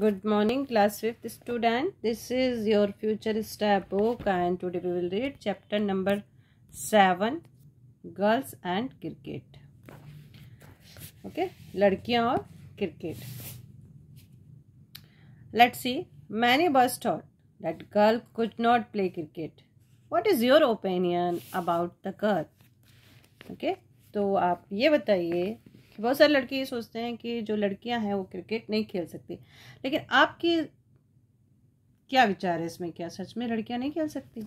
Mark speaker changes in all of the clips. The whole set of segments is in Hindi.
Speaker 1: good morning class 5th student this is your future star book and today we will read chapter number 7 girls and cricket okay ladkiyan aur cricket let's see many boys thought that girl could not play cricket what is your opinion about the girl okay तो आप ये बताइए कि बहुत सारे लड़के ये सोचते हैं कि जो लड़कियां हैं वो क्रिकेट नहीं खेल सकती लेकिन आपकी क्या विचार है इसमें क्या सच में लड़कियां नहीं खेल सकती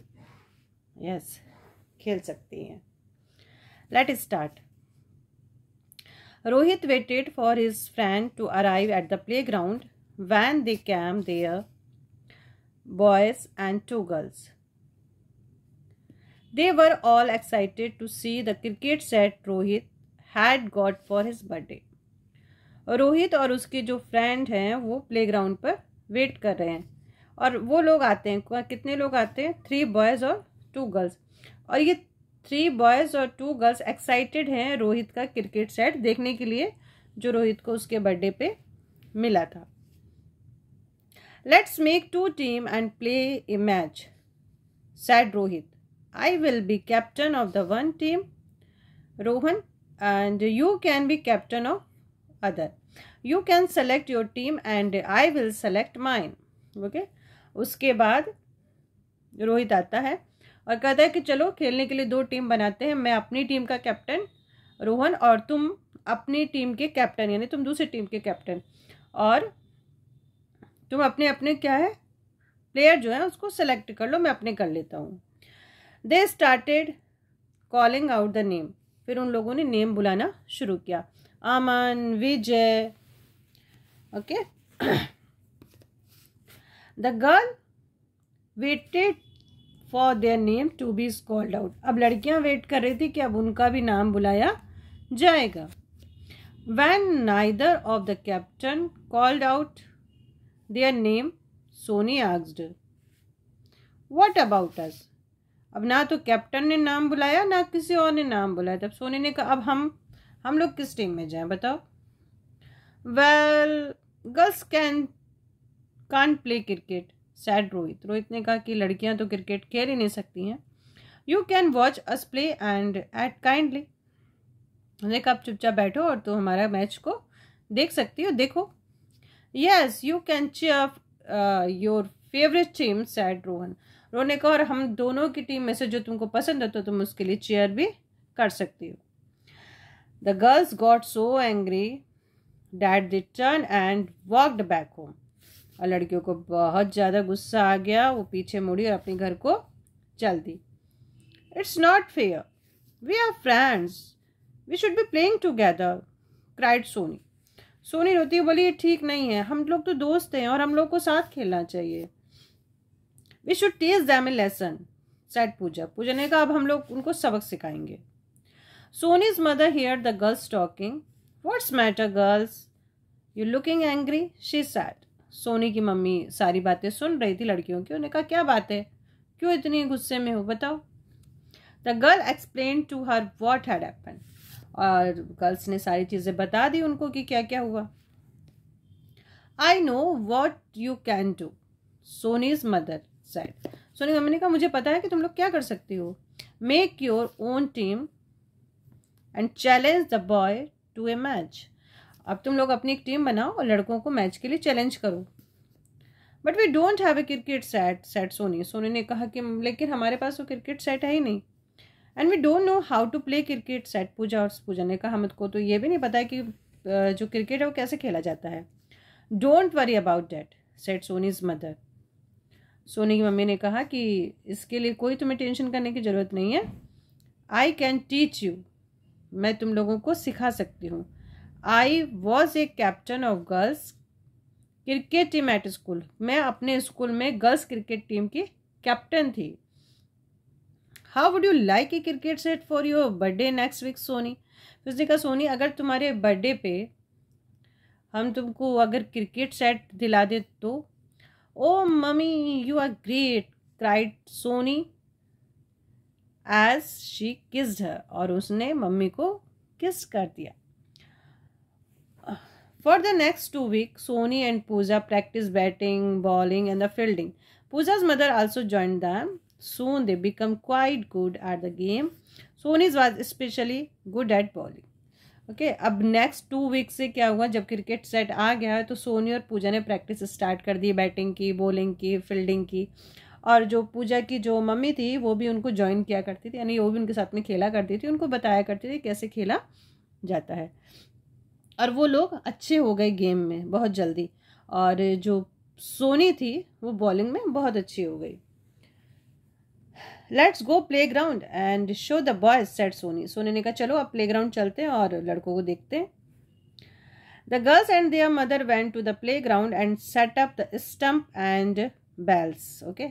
Speaker 1: यस yes, खेल सकती हैं let start Rohit waited for his friend to arrive at the playground when they came three boys and two girls they were all excited to see the cricket set Rohit had got for his birthday Rohit और उसके जो फ्रेंड हैं वो ग्राउंड पर वेट कर रहे हैं और वो लोग आते हैं कितने लोग आते हैं थ्री बॉयज़ और टू गर्ल्स और ये थ्री बॉयज़ और टू गर्ल्स एक्साइटेड हैं रोहित का क्रिकेट सेट देखने के लिए जो रोहित को उसके बर्थडे पे मिला था let's make two team and play a match said Rohit I will be captain of the one team Rohan and you can be captain of other you can select your team and I will select mine okay okay? उसके बाद रोहित आता है और कहता है कि चलो खेलने के लिए दो टीम बनाते हैं मैं अपनी टीम का कैप्टन रोहन और तुम अपनी टीम के कैप्टन यानी तुम दूसरी टीम के कैप्टन और तुम अपने अपने क्या है प्लेयर जो है उसको सेलेक्ट कर लो मैं अपने कर लेता हूँ they started calling out the name फिर उन लोगों ने नेम बुलाना शुरू किया Aman Vijay okay the girl waited for their name to be called out अब लड़कियां वेट कर रही थी कि अब उनका भी नाम बुलाया जाएगा when neither of the captain called out their name Soni asked what about us अब ना तो कैप्टन ने नाम बुलाया ना किसी और ने नाम बुलाया तब सोनी ने कहा अब हम हम लोग किस टीम में जाएं बताओ well girls can can't play cricket said Rohit Rohit ने कहा कि लड़कियां तो क्रिकेट खेल ही नहीं सकती हैं you can watch us play and at kindly उन्होंने कहा आप चुपचाप बैठो और तो हमारा मैच को देख सकती हो देखो yes you can cheer your favourite team said Rohan उन्होंने कहा और हम दोनों की टीम में से जो तुमको पसंद हो तो तुम उसके लिए चेयर भी कर सकती हो the girls got so angry that they turn and walked back home और लड़कियों को बहुत ज़्यादा गुस्सा आ गया वो पीछे मुड़ी और अपने घर को चल दी it's not fair we are friends we should be playing together cried Soni Soni रोती है बोली ये ठीक नहीं है हम लोग तो दोस्त हैं और हम लोग को साथ खेलना चाहिए we should teach them a lesson said Pooja Pooja ने कहा अब हम लोग उनको सबक सिखाएंगे Soni's mother hear the girls talking what's matter girls you looking angry she said Soni की मम्मी सारी बातें सुन रही थी लड़कियों की उन्हें कहा क्या बात है क्यों इतनी गुस्से में हो बताओ the girl explain to her what had happened और गर्ल्स ने सारी चीज़ें बता दी उनको कि क्या क्या हुआ I know what you can do Soni's mother said Soni mummy ने कहा मुझे पता है कि तुम लोग क्या कर सकते हो make your own team and challenge the boy to a match अब तुम लोग अपनी एक टीम बनाओ और लड़कों को मैच के लिए चैलेंज करो but we don't have a cricket set said Soni Soni ने कहा कि लेकिन हमारे पास वो क्रिकेट सेट है ही नहीं and we don't know how to play cricket said Pooja और पूजा ने कहा हमको तो ये भी नहीं पता है कि जो क्रिकेट है वो कैसे खेला जाता है don't worry about that said Soni's mother Soni की मम्मी ने कहा कि इसके लिए कोई तुम्हें टेंशन करने की ज़रूरत नहीं है आई कैन टीच यू मैं तुम लोगों को सिखा सकती हूँ I was a captain of girls cricket team at school मैं अपने स्कूल में गर्ल्स क्रिकेट टीम की कैप्टन थी how would you like a cricket set for your birthday next week Soni फिर उसने कहा सोनी अगर तुम्हारे बर्थडे पे हम तुमको अगर क्रिकेट सेट दिला दें तो Oh, mummy, you are great, cried Sony as she kissed her. और उसने मम्मी को किस कर दिया For the next two weeks, Sony and Pooja practiced batting, bowling, and the fielding. Pooja's mother also joined them. Soon they become quite good at the game. Sony was especially good at bowling. Okay okay, अब नेक्स्ट टू वीक से क्या हुआ जब क्रिकेट सेट आ गया है तो सोनी और पूजा ने प्रैक्टिस स्टार्ट कर दी बैटिंग की बॉलिंग की फील्डिंग की और जो पूजा की जो मम्मी थी वो भी उनको ज्वाइन किया करती थी यानी वो भी उनके साथ में खेला करती थी उनको बताया करती थी कैसे खेला जाता है और वो लोग अच्छे हो गए गेम में बहुत जल्दी और जो सोनी थी वो बॉलिंग में बहुत अच्छी हो गई let's go playground and show the boys said Soni Soni ने कहा चलो अब प्ले ग्राउंड चलते हैं और लड़कों को देखते हैं the girls and their mother went to the playground and set up the stump and bells okay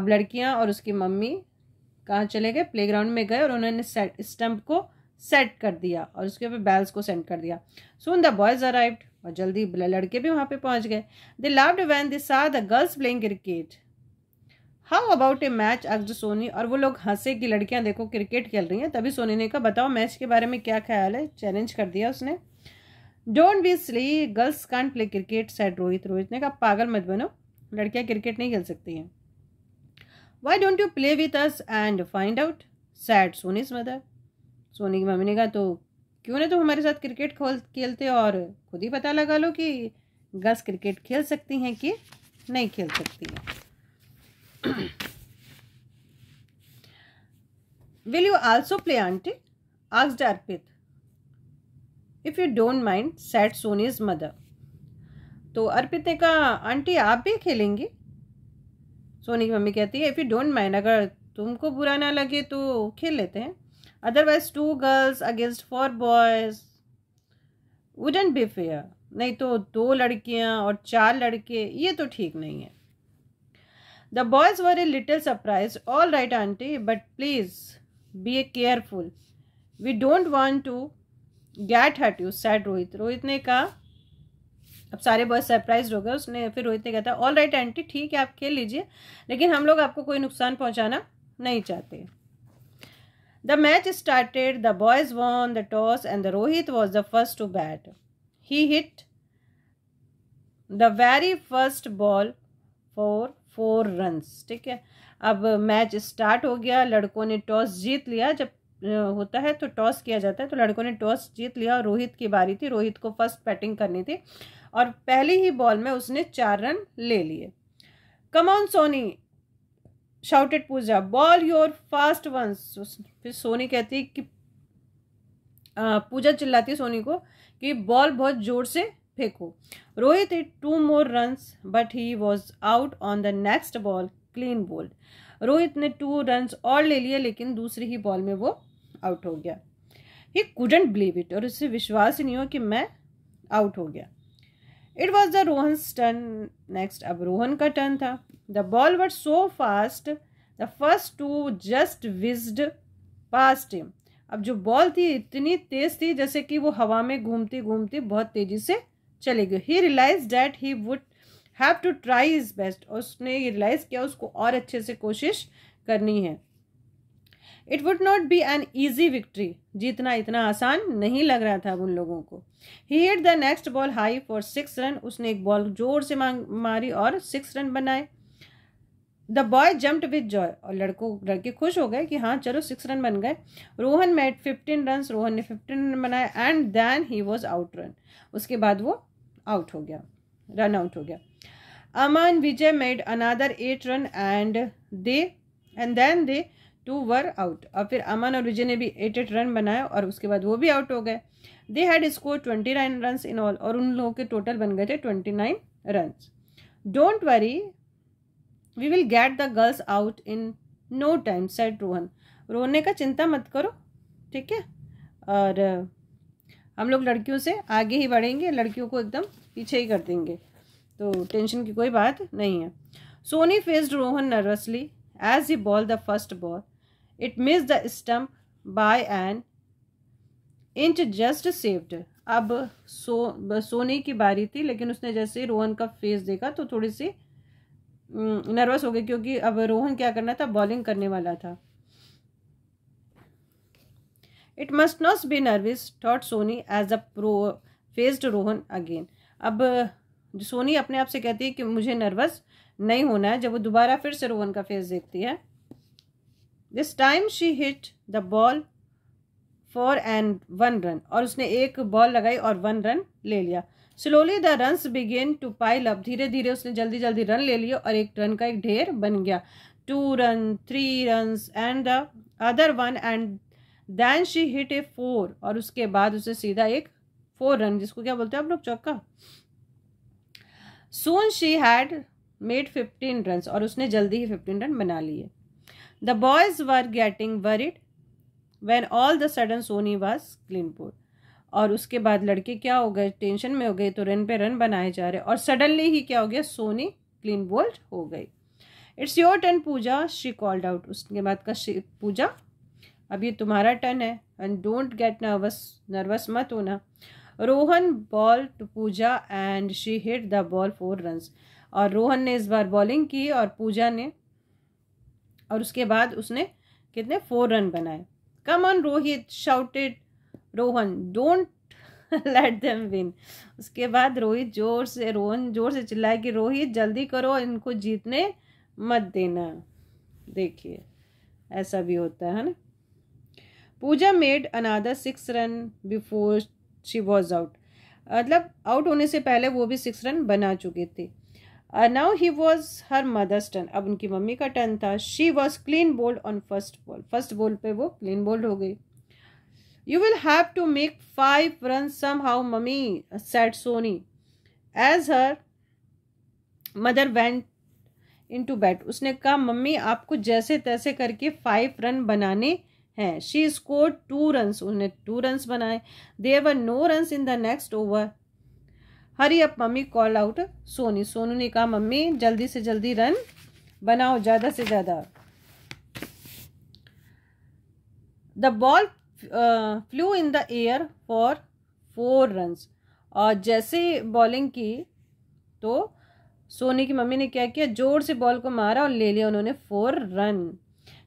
Speaker 1: अब लड़कियां और उसकी मम्मी कहाँ चले गए प्ले ग्राउंड में गए और उन्होंने स्टम्प को सेट कर दिया और उसके ऊपर बैल्स को सेंड कर दिया सुन द बॉयज़ अराइव्ड और जल्दी लड़के भी वहाँ पे पहुँच गए दे लाव्ड when they saw the girls playing cricket how about a match अक्ज सोनी और वो लोग हंसे कि लड़कियां देखो क्रिकेट खेल रही हैं तभी सोनी ने कहा बताओ मैच के बारे में क्या ख्याल है चैलेंज कर दिया उसने don't be sly girls can't play cricket set Rohit Rohit ने कहा पागल मत बनो लड़कियां क्रिकेट नहीं खेल सकती हैं why don't you play with us and find out said Soni's mother Soni की मम्मी ने कहा तो क्यों ना तुम तो हमारे साथ क्रिकेट खोल खेलते और खुद ही पता लगा लो कि गर्ल्स क्रिकेट खेल सकती हैं कि नहीं खेल सकती हैं Will you also play, auntie? asked Arpit. If you don't mind, said Sony's mother. तो अर्पित ने कहा आंटी आप भी खेलेंगी सोनी की मम्मी कहती है इफ़ यू डोंट माइंड अगर तुमको बुरा ना लगे तो खेल लेते हैं otherwise two girls against four boys wouldn't be fair नहीं तो दो लड़कियाँ और चार लड़के ये तो ठीक नहीं है The boys were a little surprised. All right, but but please be careful. We don't want to get hurt you, said Rohit. Rohit ने कहा अब सारे बॉयज सरप्राइज हो गए उसने फिर रोहित ने कहा था ऑल राइट आंटी ठीक है आप खेल लीजिए लेकिन हम लोग आपको कोई नुकसान पहुंचाना नहीं चाहते the match started the boys won the toss and the Rohit was the first to bat he hit the very first ball for four runs ठीक है अब मैच स्टार्ट हो गया लड़कों ने टॉस जीत लिया जब होता है तो टॉस किया जाता है तो लड़कों ने टॉस जीत लिया और रोहित की बारी थी रोहित को फर्स्ट बैटिंग करनी थी और पहली ही बॉल में उसने चार रन ले लिए come on Soni shouted Pooja bowl your fast ones फिर सोनी कहती कि पूजा चिल्लाती सोनी को कि बॉल बहुत जोर से फेंको Rohit hit two more runs but he was out on the next ball clean bowled Rohit ने टू रन और ले लिए लेकिन दूसरी ही बॉल में वो आउट हो गया ही कुडेंट बिलीव इट और उससे विश्वास ही नहीं हो कि मैं आउट हो गया it was the Rohan turn next अब रोहन का टर्न था the ball was so fast the first two just whizzed past him अब जो बॉल थी इतनी तेज थी जैसे कि वो हवा में घूमती घूमती बहुत तेजी से चले गए he realise that he would have to try his best और उसने ये रियलाइज़ किया उसको और अच्छे से कोशिश करनी है it would not be an easy victory जीतना इतना आसान नहीं लग रहा था उन लोगों को he hit the next ball high for six run उसने एक बॉल जोर से मारी और सिक्स रन बनाए the boy jumped with joy और लड़कों लड़के खुश हो गए कि हाँ चलो सिक्स रन बन गए Rohan made fifteen run Rohan ने फिफ्टीन रन बनाए and then he was out run उसके बाद वो आउट हो गया रन आउट हो गया Aman Vijay made another eight run and they and then they too were out और फिर अमन और विजय ने भी एट एट रन बनाया और उसके बाद वो भी आउट हो गए they had score twenty nine run in all और उन लोगों के टोटल बन गए थे twenty nine run don't worry we will get the girls out in no time said Rohan रोने का चिंता मत करो ठीक है और हम लोग लड़कियों से आगे ही बढ़ेंगे लड़कियों को एकदम पीछे ही कर देंगे तो टेंशन की कोई बात नहीं है Soni faced Rohan nervously as he bowl the first ball it missed the stump by an inch just saved अब सो सोने की बारी थी लेकिन उसने जैसे रोहन का फेस देखा तो थोड़ी सी नर्वस हम्म, हो गई क्योंकि अब रोहन क्या करना था बॉलिंग करने वाला था it must not be nervous thought Soni as a pro faced Rohan again अब सोनी uh, अपने आप से कहती है कि मुझे नर्वस नहीं होना है जब वो दोबारा फिर से रोहन का फेस देखती है this time she hit the ball four and one run और उसने एक बॉल लगाई और वन रन ले लिया slowly the runs began to pile up धीरे धीरे उसने जल्दी जल्दी रन ले लिया और एक रन का एक ढेर बन गया two run three run and the other one and then she hit a four और उसके बाद उसे सीधा एक फोर रन जिसको क्या बोलते हैं आप लोग चौका soon she had made fifteen run और उसने जल्दी ही फिफ्टीन रन बना लिए the boys were getting worried when all the sudden Soni clean क्लीनपुर और उसके बाद लड़के क्या हो गए टेंशन में हो गए तो रन पे रन बनाए जा रहे और सडनली ही क्या हो गया सोनी क्लीन बोल्ड हो गई it's your turn Pooja she called out उसके बाद का पूजा अब ये तुम्हारा टर्न है and don't get nervous nervous मत होना Rohan bowl to Pooja and she hit the ball four run और रोहन ने इस बार बॉलिंग की और पूजा ने और उसके बाद उसने कितने फोर रन बनाए come on Rohit shouted Rohan don't let them win उसके बाद रोहित जोर से रोहन जोर से चिल्लाए कि रोहित जल्दी करो इनको जीतने मत देना देखिए ऐसा भी होता है ना Pooja made another six run before she was out मतलब आउट होने से पहले वो भी सिक्स रन बना चुके थे now he was her mother's turn अब उनकी मम्मी का टर्न था she was clean bowled on first ball first ball पे वो क्लीन बोल्ड हो गई you will have to make five run somehow mummy said Soni as her mother went in to bat उसने कहा मम्मी आपको जैसे तैसे करके फाइव रन बनाने हैं शी स्कोर टू रन्स उन्हें टू रन्स बनाए there were no runs in the next over hurry up mummy call out Soni Sonu ने कहा मम्मी जल्दी से जल्दी रन बनाओ ज़्यादा से ज़्यादा the ball flew in the air for four runs और जैसे बॉलिंग की तो सोनी की मम्मी ने क्या किया जोर से बॉल को मारा और ले लिया उन्होंने four run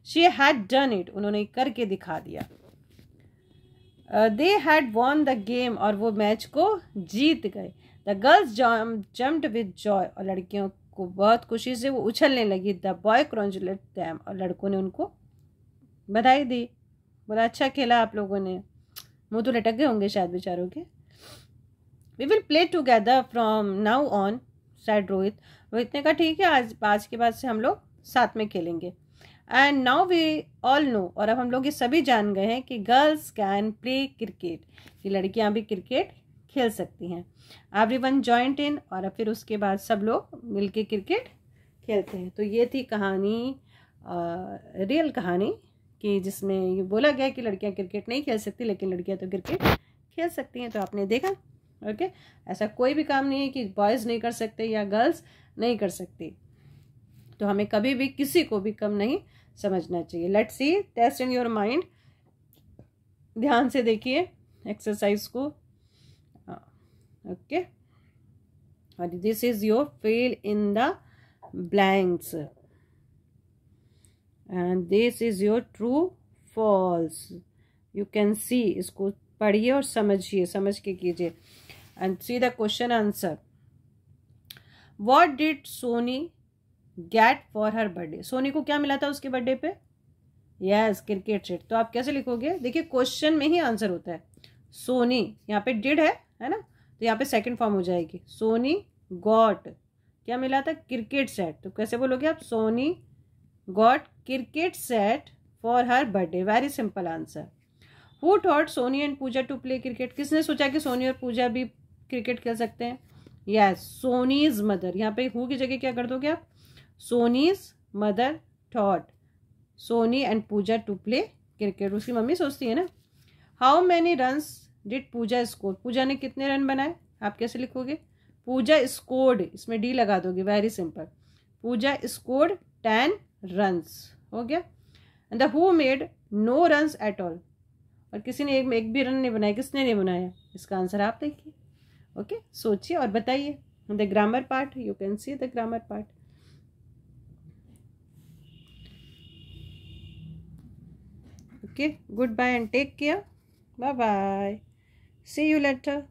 Speaker 1: she had done it उन्होंने करके दिखा दिया they had won the game और वो मैच को जीत गए the girls jumped with joy और लड़कियों को बहुत खुशी से वो उछलने लगी द बॉय क्रॉन्जुलेट दैम और लड़कों ने उनको बधाई दी बोला अच्छा खेला आप लोगों ने मुँह तो लटक गए होंगे शायद बेचारों के we will play together from now on said Rohit Rohit ने कहा ठीक है आज आज के बाद से हम लोग साथ में खेलेंगे and now we all know और अब हम लोग ये सभी जान गए हैं कि गर्ल्स कैन प्ले क्रिकेट कि लड़कियां भी क्रिकेट खेल सकती हैं एवरी वन ज्वाइंट इन और फिर उसके बाद सब लोग मिलके क्रिकेट खेलते हैं तो ये थी कहानी रियल कहानी कि जिसमें ये बोला गया कि लड़कियां क्रिकेट नहीं खेल सकती लेकिन लड़कियां तो क्रिकेट खेल सकती हैं तो आपने देखा ओके ऐसा कोई भी काम नहीं है कि बॉयज़ नहीं कर सकते या गर्ल्स नहीं कर सकती तो हमें कभी भी किसी को भी कम नहीं समझना चाहिए let see test in your mind ध्यान से देखिए एक्सरसाइज को ओके हाँ, और this is your fill in the blanks and this is your true false you can see इसको पढ़िए और समझिए समझ के कीजिए and see the question answer what did Soni get for her birthday Soni को क्या मिला था उसके बर्थडे पे यस क्रिकेट सेट तो आप कैसे लिखोगे देखिए क्वेश्चन में ही आंसर होता है सोनी यहाँ पे डिड है है ना तो यहाँ पे सेकंड फॉर्म हो जाएगी सोनी गॉट क्या मिला था क्रिकेट सेट तो कैसे बोलोगे आप Soni got cricket set for her birthday very simple answer who thought Soni and Pooja to play cricket किसने सोचा कि सोनी और पूजा भी क्रिकेट खेल सकते हैं यस सोनीज मदर यहाँ पे हु की जगह क्या कर दोगे आप Soni's mother thought Soni and Pooja to play cricket उसकी मम्मी सोचती है ना how many runs did Pooja score Pooja ने कितने रन बनाए आप कैसे लिखोगे पूजा स्कोर्ड इसमें डी लगा दोगे very simple Pooja scored ten runs हो गया and the who made no runs at all और किसी ने एक, एक भी रन नहीं बनाया किसने नहीं बनाया इसका आंसर आप देखिए ओके सोचिए और बताइए the grammar part you can see the grammar part okay good bye and take care bye bye see you letter